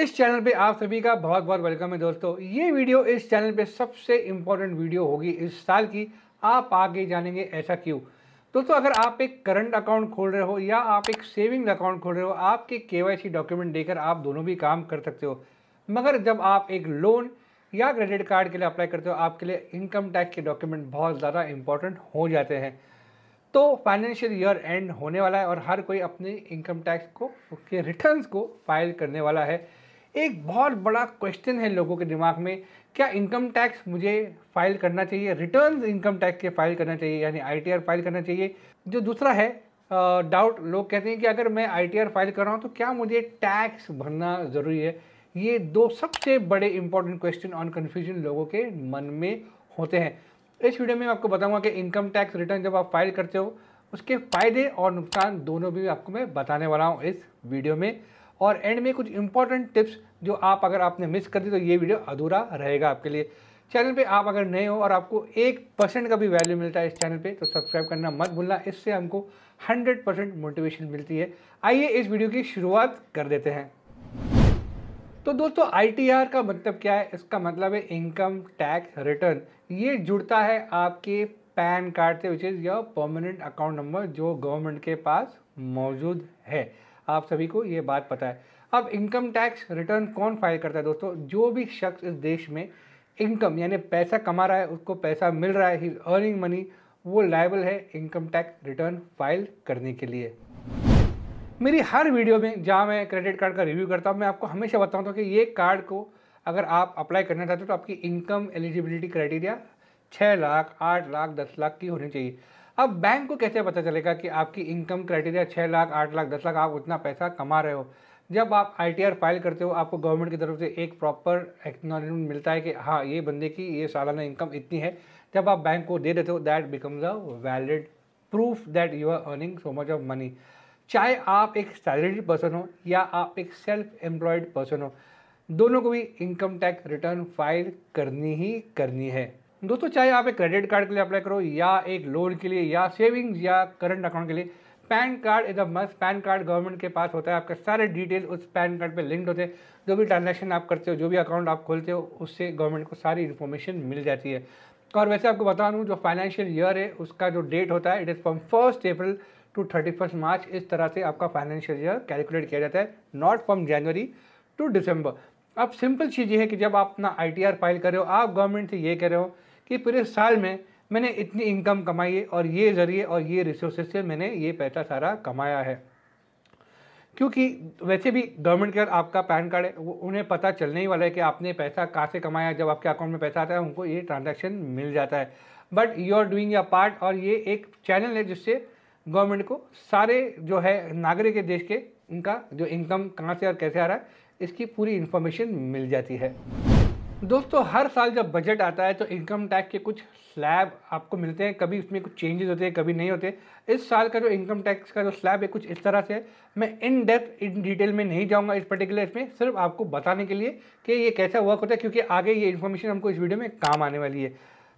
इस चैनल पे आप सभी का बहुत बहुत वेलकम है दोस्तों ये वीडियो इस चैनल पे सबसे इम्पोर्टेंट वीडियो होगी इस साल की आप आगे जानेंगे ऐसा क्यों दोस्तों अगर आप एक करंट अकाउंट खोल रहे हो या आप एक सेविंग अकाउंट खोल रहे हो आपके के डॉक्यूमेंट देकर आप दोनों भी काम कर सकते हो मगर जब आप एक लोन या क्रेडिट कार्ड के लिए अप्लाई करते हो आपके लिए इनकम टैक्स के डॉक्यूमेंट बहुत ज़्यादा इंपॉर्टेंट हो जाते हैं तो फाइनेंशियल ईयर एंड होने वाला है और हर कोई अपने इनकम टैक्स को उसके रिटर्न्स को फाइल करने वाला है एक बहुत बड़ा क्वेश्चन है लोगों के दिमाग में क्या इनकम टैक्स मुझे फाइल करना चाहिए रिटर्न इनकम टैक्स के फाइल करना चाहिए यानी आई फाइल करना चाहिए जो दूसरा है डाउट लोग कहते हैं कि अगर मैं आई फाइल कर रहा हूँ तो क्या मुझे टैक्स भरना ज़रूरी है ये दो सबसे बड़े इंपॉर्टेंट क्वेश्चन ऑन कन्फ्यूजन लोगों के मन में होते हैं इस वीडियो में मैं आपको बताऊंगा कि इनकम टैक्स रिटर्न जब आप फाइल करते हो उसके फ़ायदे और नुकसान दोनों भी आपको मैं बताने वाला हूँ इस वीडियो में और एंड में कुछ इंपॉर्टेंट टिप्स जो आप अगर आपने मिस कर दी तो ये वीडियो अधूरा रहेगा आपके लिए चैनल पे आप अगर नए हो और आपको एक परसेंट का भी वैल्यू मिलता है इस चैनल पे तो सब्सक्राइब करना मत भूलना इससे हमको हंड्रेड परसेंट मोटिवेशन मिलती है आइए इस वीडियो की शुरुआत कर देते हैं तो दोस्तों आईटीआर का मतलब क्या है इसका मतलब है इनकम टैक्स रिटर्न ये जुड़ता है आपके पैन कार्ड से which is your permanent account number जो गवर्नमेंट के पास मौजूद है आप सभी को ये बात पता है अब इनकम टैक्स रिटर्न कौन फाइल करता है दोस्तों जो भी शख्स इस देश में इनकम यानी पैसा कमा रहा है उसको पैसा मिल रहा है ही अर्निंग मनी वो लाइबल है इनकम टैक्स रिटर्न फाइल करने के लिए मेरी हर वीडियो में जहाँ मैं क्रेडिट कार्ड का रिव्यू करता हूँ मैं आपको हमेशा बताता हूँ कि ये कार्ड को अगर आप अप्लाई करना चाहते हो तो आपकी इनकम एलिजिबिलिटी क्राइटेरिया छः लाख आठ लाख दस लाख की होनी चाहिए अब बैंक को कैसे पता चलेगा कि आपकी इनकम क्राइटेरिया छः लाख आठ लाख दस लाख आप उतना पैसा कमा रहे हो जब आप आई फाइल करते हो आपको गवर्नमेंट की तरफ से एक प्रॉपर एक्नॉलेजमेंट मिलता है कि हाँ ये बंदे की ये सालाना इनकम इतनी है जब आप बैंक को दे देते हो that becomes a valid proof that you are earning so much of money चाहे आप एक सैलरीड पर्सन हो या आप एक सेल्फ एम्प्लॉयड पर्सन हो दोनों को भी इनकम टैक्स रिटर्न फाइल करनी ही करनी है दोस्तों चाहे आप एक क्रेडिट कार्ड के लिए अप्लाई करो या एक लोन के लिए या सेविंग्स या करंट अकाउंट के लिए PAN card is a must PAN card government के पास होता है आपके सारे डिटेल उस पैन कार्ड पे लिंक्ड होते हैं जो भी ट्रांजेक्शन आप करते हो जो भी अकाउंट आप खोलते हो उससे गवर्नमेंट को सारी इन्फॉर्मेशन मिल जाती है और वैसे आपको बता दूँ जो फाइनेंशियल ईयर है उसका जो डेट होता है it is from first April to thirty first March इस तरह से आपका फाइनेंशियल ईयर कैलकुलेट किया जाता है not from January to December अब सिंपल चीज़ ये है कि जब आप अपना आई फाइल कर रहे हो आप गवर्नमेंट से ये कह रहे हो कि पूरे साल में मैंने इतनी इनकम कमाई है और ये जरिए और ये रिसोर्सेज से मैंने ये पैसा सारा कमाया है क्योंकि वैसे भी गवर्नमेंट के अगर आपका पैन कार्ड है वो उन्हें पता चलने ही वाला है कि आपने पैसा कहाँ से कमाया जब आपके अकाउंट में पैसा आता है उनको ये ट्रांजेक्शन मिल जाता है but you are doing a part और ये एक चैनल है जिससे गवर्नमेंट को सारे जो है नागरिक है देश के उनका जो इनकम कहाँ से और कैसे आ रहा है इसकी पूरी इन्फॉर्मेशन मिल जाती है दोस्तों हर साल जब बजट आता है तो इनकम टैक्स के कुछ स्लैब आपको मिलते हैं कभी उसमें कुछ चेंजेस होते हैं कभी नहीं होते इस साल का जो इनकम टैक्स का जो स्लैब है कुछ इस तरह से मैं इन डेप्थ इन डिटेल में नहीं जाऊंगा इस पर्टिकुलर इसमें सिर्फ आपको बताने के लिए कि ये कैसा वर्क होता है क्योंकि आगे ये इन्फॉर्मेशन हमको इस वीडियो में काम आने वाली है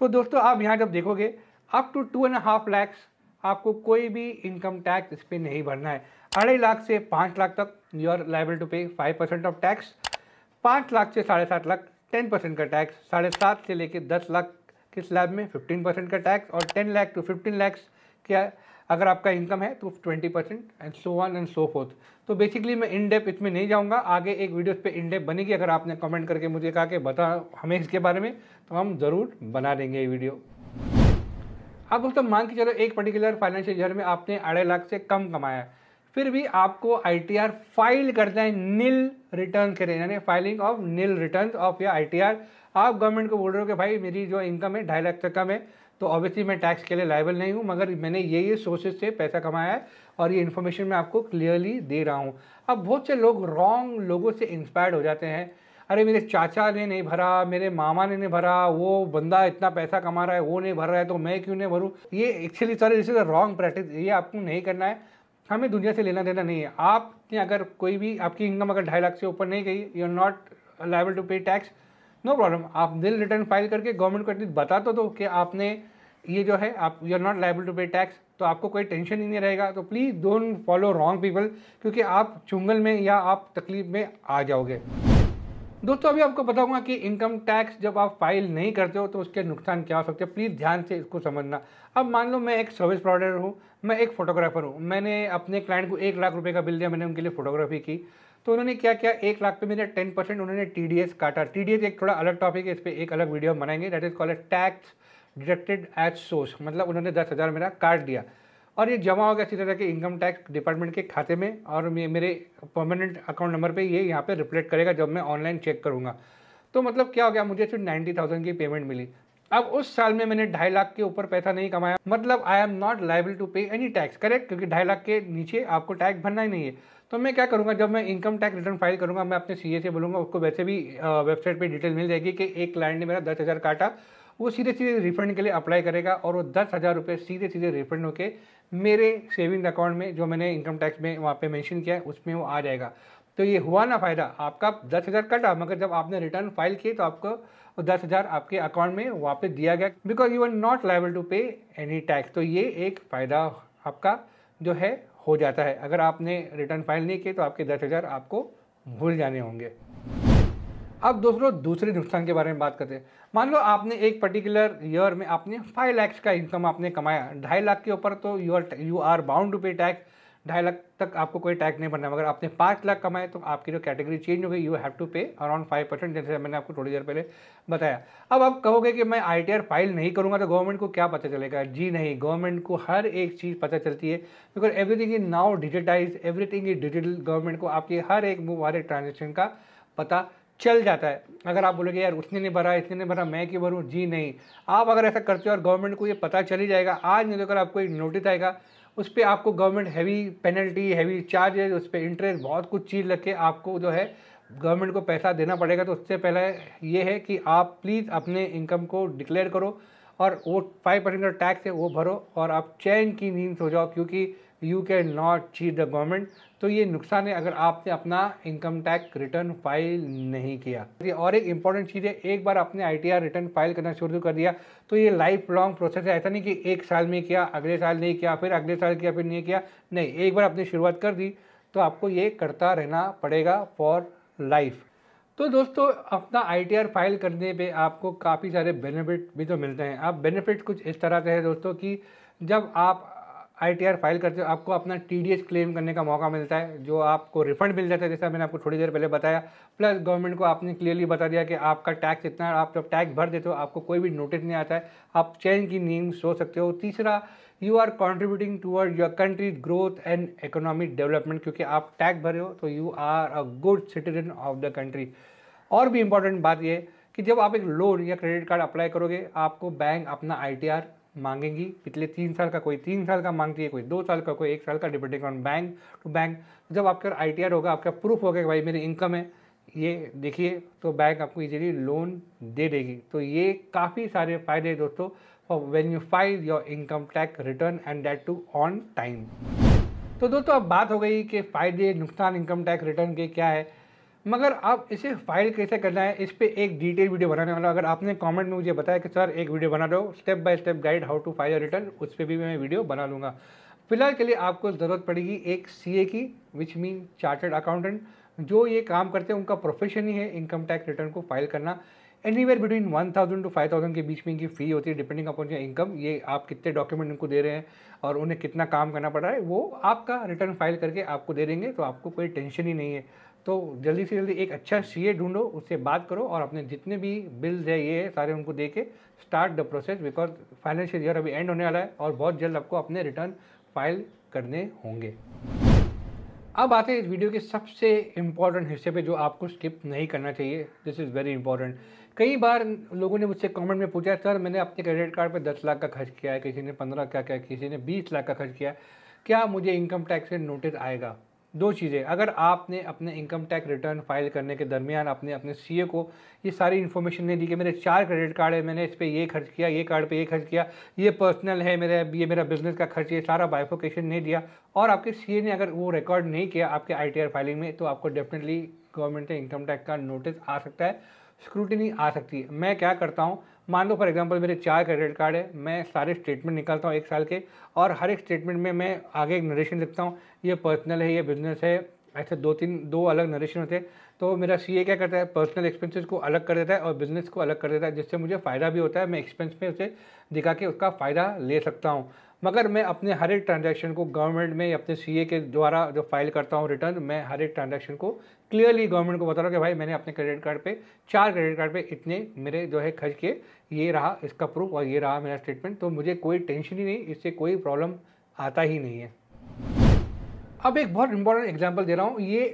तो दोस्तों आप यहाँ जब देखोगे up to two and half lakhs आपको कोई भी इनकम टैक्स इस पर नहीं भरना है अढ़ाई लाख से पाँच लाख तक you are liable to pay five percent of tax पाँच लाख से साढ़े सात लाख टेन परसेंट का टैक्स साढ़े सात से लेकर दस लाख के स्लैब में फिफ्टीन परसेंट का टैक्स और ten lakh to fifteen lakhs क्या अगर आपका इनकम है तो twenty percent and so on and so forth तो बेसिकली मैं इन डेप इसमें नहीं जाऊंगा आगे एक वीडियो पे इन डेप बनेगी अगर आपने कमेंट करके मुझे कहा कि बता हमें इसके बारे में तो हम ज़रूर बना देंगे ये वीडियो आप दोस्तों मान के चलो एक पर्टिकुलर फाइनेंशियल ईयर में आपने अढ़े लाख से कम कमाया है फिर भी आपको आईटीआर फाइल करना है नील रिटर्न के यानी filing of nil return of या आईटीआर आप गवर्नमेंट को बोल रहे हो कि भाई मेरी जो इनकम है ढाई लाख तक कम है तो ऑब्वियसली मैं टैक्स के लिए लाइबल नहीं हूँ मगर मैंने ये ये सोर्सेज से पैसा कमाया है और ये इन्फॉर्मेशन मैं आपको क्लियरली दे रहा हूँ अब बहुत से लोग रॉन्ग लोगों से इंस्पायर्ड हो जाते हैं अरे मेरे चाचा ने नहीं भरा मेरे मामा ने नहीं भरा वो बंदा इतना पैसा कमा रहा है वो नहीं भर रहा है तो मैं क्यों नहीं भरूँ ये actually sorry this is a wrong practice ये आपको नहीं करना है हमें दुनिया से लेना देना नहीं है आपने अगर कोई भी आपकी इनकम अगर ढाई लाख से ऊपर नहीं गई you are not liable to pay tax no problem आप दिल रिटर्न फाइल करके गवर्नमेंट को एटलीस्ट बता तो दो कि आपने ये जो है आप you are not liable to pay tax तो आपको कोई टेंशन ही नहीं रहेगा तो please don't follow wrong people क्योंकि आप चुंगल में या आप तकलीफ में आ जाओगे दोस्तों अभी आपको बताऊंगा कि इनकम टैक्स जब आप फाइल नहीं करते हो तो उसके नुकसान क्या हो सकते हैं प्लीज़ ध्यान से इसको समझना अब मान लो मैं एक सर्विस प्रोवाइडर हूँ मैं एक फोटोग्राफर हूँ मैंने अपने क्लाइंट को एक लाख रुपये का बिल दिया मैंने उनके लिए फोटोग्राफी की तो उन्होंने क्या किया एक लाख पे मेरे टेन परसेंट उन्होंने टी काटा टी एक थोड़ा अलग टॉपिक है इस पर एक अलग वीडियो बनाएंगे that is called tax deducted at source मतलब उन्होंने दस हज़ार मेरा काट दिया और ये जमा होगा सीधे जाके इनकम टैक्स डिपार्टमेंट के खाते में और मेरे परमानेंट अकाउंट नंबर पे ये यहाँ पे रिफ्लेक्ट करेगा जब मैं ऑनलाइन चेक करूँगा तो मतलब क्या हो गया मुझे सिर्फ नाइन्टी थाउजेंड की पेमेंट मिली अब उस साल में मैंने ढाई लाख के ऊपर पैसा नहीं कमाया मतलब I am not liable to pay any tax correct क्योंकि ढाई लाख के नीचे आपको टैक्स भरना ही नहीं है तो मैं क्या करूँगा जब मैं इनकम टैक्स रिटर्न फाइल करूँगा मैं अपने सी से बोलूँगा उसको वैसे भी वेबसाइट पर डिटेल मिल जाएगी कि एक क्लाइंट ने मेरा दस हज़ार काटा वो सीधे सीधे रिफंड के लिए अप्लाई करेगा और वो दस हज़ार रुपये सीधे सीधे रिफंड होकर मेरे सेविंग अकाउंट में जो मैंने इनकम टैक्स में वहाँ पे मेंशन किया है उसमें वो आ जाएगा तो ये हुआ ना फ़ायदा आपका दस हज़ार कटा मगर जब आपने रिटर्न फाइल किए तो आपको दस हज़ार आपके अकाउंट में वापस दिया गया because you are not liable to pay any tax तो ये एक फ़ायदा आपका जो है हो जाता है अगर आपने रिटर्न फाइल नहीं किए तो आपके दस हज़ार आपको भूल जाने होंगे अब दोस्तों दूसरे नुकसान के बारे में बात करते हैं मान लो आपने एक पर्टिकुलर ईयर में आपने फाइव लैक्स का इनकम आपने कमाया ढाई लाख के ऊपर तो you are you are bound to pay tax ढाई लाख तक आपको कोई टैक्स नहीं भरना मगर आपने पाँच लाख कमाए तो आपकी जो कैटेगरी चेंज हो गई you have to pay around five percent जैसे मैंने आपको थोड़ी देर पहले बताया अब आप कहोगे कि मैं आई फाइल नहीं करूँगा तो गवर्नमेंट को क्या पता चलेगा जी नहीं गवर्नमेंट को हर एक चीज़ पता चलती है because everything is now digitize everything is digital government को आपके हर एक मूव हर एक ट्रांजेक्शन का पता चल जाता है अगर आप बोलोगे यार उसने नहीं भरा इसने नहीं भरा मैं क्यों भरूँ जी नहीं आप अगर ऐसा करते हो और गवर्नमेंट को ये पता चल ही जाएगा आज नहीं देखकर तो आपको एक नोटिस आएगा उस पर आपको government heavy penalty heavy charges उस पर इंटरेस्ट बहुत कुछ चीज़ लग के आपको जो है गवर्नमेंट को पैसा देना पड़ेगा तो उससे पहले ये है कि आप प्लीज़ अपने इनकम को डिक्लेयर करो और वो फाइव परसेंट का टैक्स है वो भरो और आप चैन की नींद सो जाओ क्योंकि you can not cheat the government तो ये नुकसान है अगर आपने अपना इनकम टैक्स रिटर्न फाइल नहीं किया और एक इंपॉर्टेंट चीज़ है एक बार आपने आईटीआर रिटर्न फाइल करना शुरू तो कर दिया तो ये लाइफ लॉन्ग प्रोसेस है ऐसा नहीं कि एक साल में किया अगले साल नहीं किया फिर अगले साल किया फिर नहीं किया नहीं एक बार आपने शुरुआत कर दी तो आपको ये करता रहना पड़ेगा फॉर लाइफ तो दोस्तों अपना आई फाइल करने पे आपको काफ़ी सारे बेनिफिट भी तो मिलते हैं आप बेनिफिट कुछ इस तरह से है दोस्तों कि जब आप आईटीआर फाइल करते हो आपको अपना टीडीएस क्लेम करने का मौका मिलता है जो आपको रिफंड मिल जाता है जैसा मैंने आपको थोड़ी देर पहले बताया प्लस गवर्नमेंट को आपने क्लियरली बता दिया कि आपका टैक्स इतना है आप जब टैक्स भर देते हो आपको कोई भी नोटिस नहीं आता है आप चैन की नींद सो सकते हो तीसरा you are contributing toward your country growth and economic development क्योंकि आप टैक्स भरे हो तो you are a good citizen of the country और भी इम्पॉर्टेंट बात यह कि जब आप एक लोन या क्रेडिट कार्ड अप्लाई करोगे आपको बैंक अपना आई मांगेंगी पिछले तीन साल का कोई तीन साल का मांगती है कोई दो साल का कोई एक साल का depending on bank to bank जब आपका आई होगा आपका प्रूफ होगा कि भाई मेरी इनकम है ये देखिए तो बैंक आपको इजीली लोन दे देगी तो ये काफ़ी सारे फायदे दोस्तों for when you file your income tax return end date to on time तो दोस्तों अब बात हो गई कि फ़ायदे नुकसान इनकम टैक्स रिटर्न के क्या है मगर आप इसे फाइल कैसे करना है इस पर एक डिटेल वीडियो बनाने वाला अगर आपने कमेंट में मुझे बताया कि सर एक वीडियो बना दो step by step guide how to file return उस पर भी मैं वीडियो बना लूँगा फिलहाल के लिए आपको ज़रूरत पड़ेगी एक सी की विच मीन चार्टर्ड अकाउंटेंट जो ये काम करते हैं उनका प्रोफेशन ही है इनकम टैक्स रिटर्न को फाइल करना anywhere between one thousand to five thousand के बीच में इनकी फ़ी होती है डिपेंडिंग अपॉन योर इनकम ये आप कितने डॉक्यूमेंट उनको दे रहे हैं और उन्हें कितना काम करना पड़ रहा है वो आपका रिटर्न फाइल करके आपको दे देंगे तो आपको कोई टेंशन ही नहीं है तो जल्दी से जल्दी एक अच्छा हम्म। सी ढूंढो उससे बात करो और अपने जितने भी बिल्स है ये है सारे उनको दे के start the process because financial year अभी एंड होने वाला है और बहुत जल्द आपको अपने रिटर्न फाइल करने होंगे अब आते हैं इस वीडियो के सबसे इम्पॉर्टेंट हिस्से पे जो आपको स्किप नहीं करना चाहिए दिस इज़ वेरी इंपॉर्टेंट कई बार लोगों ने मुझसे कमेंट में पूछा सर मैंने अपने क्रेडिट कार्ड पे 10 लाख का खर्च किया है किसी ने 15 का किया किसी ने 20 लाख का खर्च किया क्या मुझे इनकम टैक्स से नोटिस आएगा दो चीज़ें अगर आपने अपने इनकम टैक्स रिटर्न फाइल करने के दरमियान अपने अपने सीए को ये सारी इन्फॉर्मेशन नहीं दी कि मेरे चार क्रेडिट कार्ड है मैंने इस पर ये खर्च किया ये कार्ड पे ये खर्च किया ये पर्सनल है मेरा ये मेरा बिजनेस का खर्च ये सारा बाइफोकेशन नहीं दिया और आपके सी ने अगर वो रिकॉर्ड नहीं किया आपके आई फाइलिंग में तो आपको डेफिनेटली गवर्नमेंट इनकम टैक्स का नोटिस आ सकता है स्क्रूटनी आ सकती है मैं क्या करता हूँ मान लो फॉर एग्जांपल मेरे चार क्रेडिट कार्ड है मैं सारे स्टेटमेंट निकालता हूँ एक साल के और हर एक स्टेटमेंट में मैं आगे एक नरेशन लिखता हूँ ये पर्सनल है ये बिजनेस है ऐसे दो तीन दो अलग नरेशन होते हैं तो मेरा सी क्या करता है पर्सनल एक्सपेंसेस को अलग कर देता है और बिजनेस को अलग कर देता है जिससे मुझे फ़ायदा भी होता है मैं एक्सपेंस में उसे दिखा के उसका फ़ायदा ले सकता हूँ मगर मैं अपने हर एक ट्रांजेक्शन को गवर्नमेंट में अपने सी के द्वारा जो फाइल करता हूँ रिटर्न मैं हर एक ट्रांजेक्शन को क्लियरली गवर्नमेंट को बता रहा हूँ कि भाई मैंने अपने क्रेडिट कार्ड पे चार क्रेडिट कार्ड पे इतने मेरे जो है खर्च के ये रहा इसका प्रूफ और ये रहा मेरा स्टेटमेंट तो मुझे कोई टेंशन ही नहीं इससे कोई प्रॉब्लम आता ही नहीं है अब एक बहुत इंपॉर्टेंट एग्जाम्पल दे रहा हूँ ये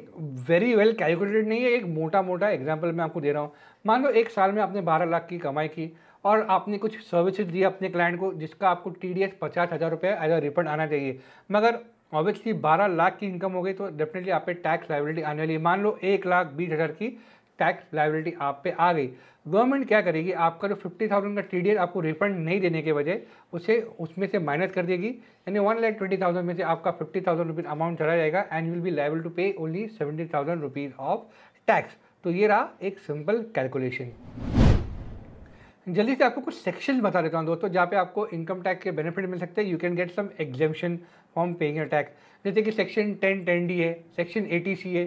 वेरी वेल कैलकुलेटेड नहीं है एक मोटा मोटा एग्जाम्पल मैं आपको दे रहा हूँ मान लो एक साल में आपने बारह लाख की कमाई की और आपने कुछ सर्विसेज दी अपने क्लाइंट को जिसका आपको टी डी एस पचास हज़ार रुपये एज अ रिफंड आना चाहिए मगर ऑब्वियसली बारह लाख की इनकम हो गई तो डेफिनेटली आप पे टैक्स लाइबिलिटी आने वाली है मान लो एक लाख बीस हज़ार की टैक्स लाइबिलिटी आप पे आ गई गवर्नमेंट क्या करेगी आपका जो फिफ्टी थाउजेंड का टी डी एस आपको रिफंड नहीं देने के वजह उसे उसमें से माइनस कर देगी यानी वन लाख ट्वेंटी थाउजेंड में से आपका फिफ्टी थाउजेंड रुपीज़ अमाउंट चला जाएगा and will be liable to pay only seventy thousand rupees of tax तो ये रहा एक सिंपल कैलकुलेशन जल्दी से आपको कुछ सेक्शन बता देता हूँ दोस्तों जहाँ पे आपको इनकम टैक्स के बेनिफिट मिल सकते हैं you can get some exemption from paying your tax जैसे कि सेक्शन टेन टेन डी है सेक्शन एटी सी है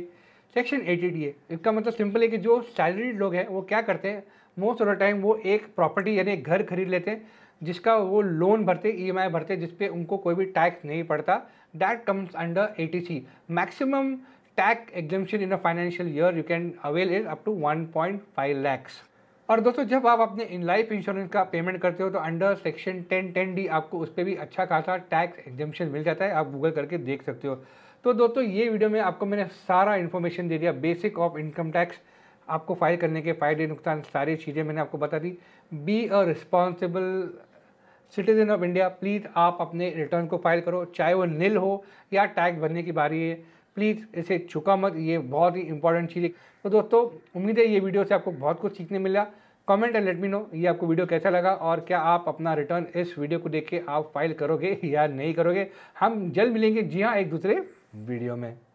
सेक्शन एटी डी है इसका मतलब सिंपल है कि जो सैलरीड लोग हैं वो क्या करते हैं मोस्ट ऑफ द टाइम वो एक प्रॉपर्टी यानी घर खरीद लेते हैं जिसका वो लोन भरते ई एम आई भरते जिस उनको कोई भी टैक्स नहीं पड़ता that comes under eighty C maximum tax exemption in a financial year you can avail is up to one point five lakhs और दोस्तों जब आप अपने इन लाइफ इंश्योरेंस का पेमेंट करते हो तो under section ten ten D आपको उस पर भी अच्छा खासा टैक्स एग्जामेशन मिल जाता है आप गूगल करके देख सकते हो तो दोस्तों ये वीडियो में आपको मैंने सारा इन्फॉर्मेशन दे दिया बेसिक ऑफ इनकम टैक्स आपको फाइल करने के फ़ायदे नुकसान सारी चीज़ें मैंने आपको बता दी be a responsible citizen of India please आप अपने रिटर्न को फाइल करो चाहे वो नील हो या टैक्स भरने की बारी है प्लीज़ इसे छुका मत ये बहुत ही इंपॉर्टेंट चीज़ है तो दोस्तों उम्मीद है ये वीडियो से आपको बहुत कुछ सीखने मिला comment and let me know ये आपको वीडियो कैसा लगा और क्या आप अपना रिटर्न इस वीडियो को देख के आप फाइल करोगे या नहीं करोगे हम जल्द मिलेंगे जी हाँ एक दूसरे वीडियो में